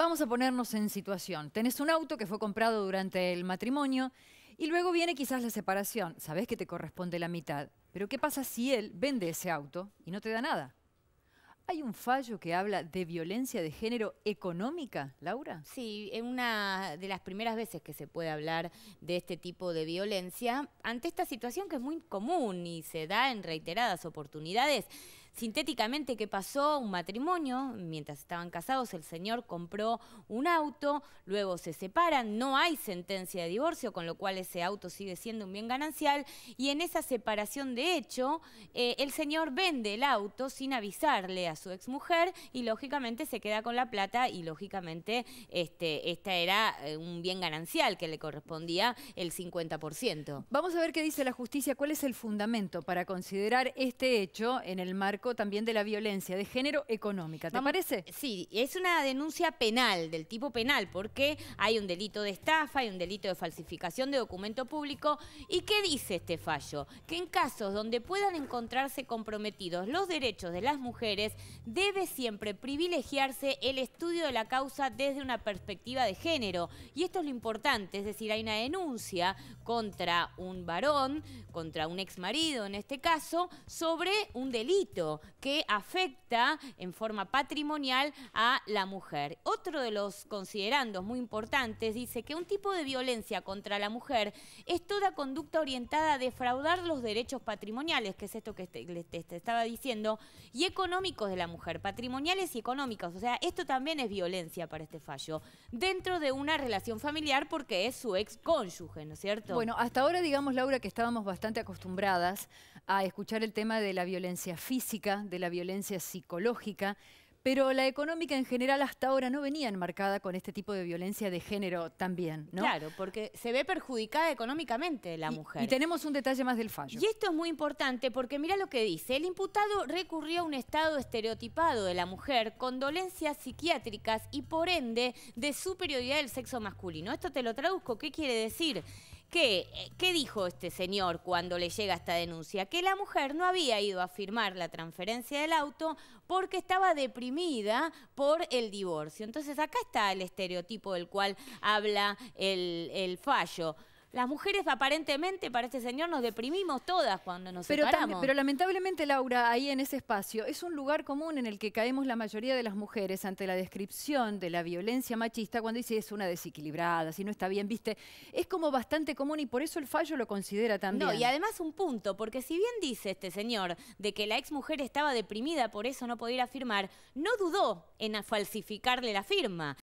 Vamos a ponernos en situación. Tenés un auto que fue comprado durante el matrimonio y luego viene quizás la separación. Sabés que te corresponde la mitad. Pero ¿qué pasa si él vende ese auto y no te da nada? ¿Hay un fallo que habla de violencia de género económica, Laura? Sí, es una de las primeras veces que se puede hablar de este tipo de violencia, ante esta situación que es muy común y se da en reiteradas oportunidades, Sintéticamente, ¿qué pasó? Un matrimonio, mientras estaban casados, el señor compró un auto, luego se separan, no hay sentencia de divorcio, con lo cual ese auto sigue siendo un bien ganancial, y en esa separación de hecho, eh, el señor vende el auto sin avisarle a su exmujer y lógicamente se queda con la plata y lógicamente este, esta era eh, un bien ganancial que le correspondía el 50%. Vamos a ver qué dice la justicia, cuál es el fundamento para considerar este hecho en el marco también de la violencia de género económica. ¿Te parece? Sí, es una denuncia penal, del tipo penal, porque hay un delito de estafa, hay un delito de falsificación de documento público. ¿Y qué dice este fallo? Que en casos donde puedan encontrarse comprometidos los derechos de las mujeres, debe siempre privilegiarse el estudio de la causa desde una perspectiva de género. Y esto es lo importante, es decir, hay una denuncia contra un varón, contra un ex marido en este caso, sobre un delito que afecta en forma patrimonial a la mujer. Otro de los considerandos muy importantes dice que un tipo de violencia contra la mujer es toda conducta orientada a defraudar los derechos patrimoniales, que es esto que te, estaba diciendo, y económicos de la mujer, patrimoniales y económicos. O sea, esto también es violencia para este fallo, dentro de una relación familiar porque es su ex cónyuge, ¿no es cierto? Bueno, hasta ahora digamos, Laura, que estábamos bastante acostumbradas a escuchar el tema de la violencia física de la violencia psicológica, pero la económica en general hasta ahora no venía enmarcada con este tipo de violencia de género también, ¿no? Claro, porque se ve perjudicada económicamente la mujer. Y tenemos un detalle más del fallo. Y esto es muy importante porque mira lo que dice. El imputado recurrió a un estado estereotipado de la mujer con dolencias psiquiátricas y por ende de superioridad del sexo masculino. Esto te lo traduzco. ¿Qué quiere decir? ¿Qué, dijo este señor cuando le llega esta denuncia? Que la mujer no había ido a firmar la transferencia del auto porque estaba deprimida por el divorcio. Entonces acá está el estereotipo del cual habla el fallo las mujeres aparentemente para este señor nos deprimimos todas cuando nos pero separamos. pero lamentablemente, Laura, ahí en ese espacio es un lugar común en el que caemos la mayoría de las mujeres ante la descripción de la violencia machista cuando dice es una desequilibrada, si no está bien, viste. Es como bastante común y por eso el fallo lo considera también. No, y además un punto, porque si bien dice este señor de que la ex mujer estaba deprimida, por eso no podía ir firmar, no dudó en falsificarle la firma.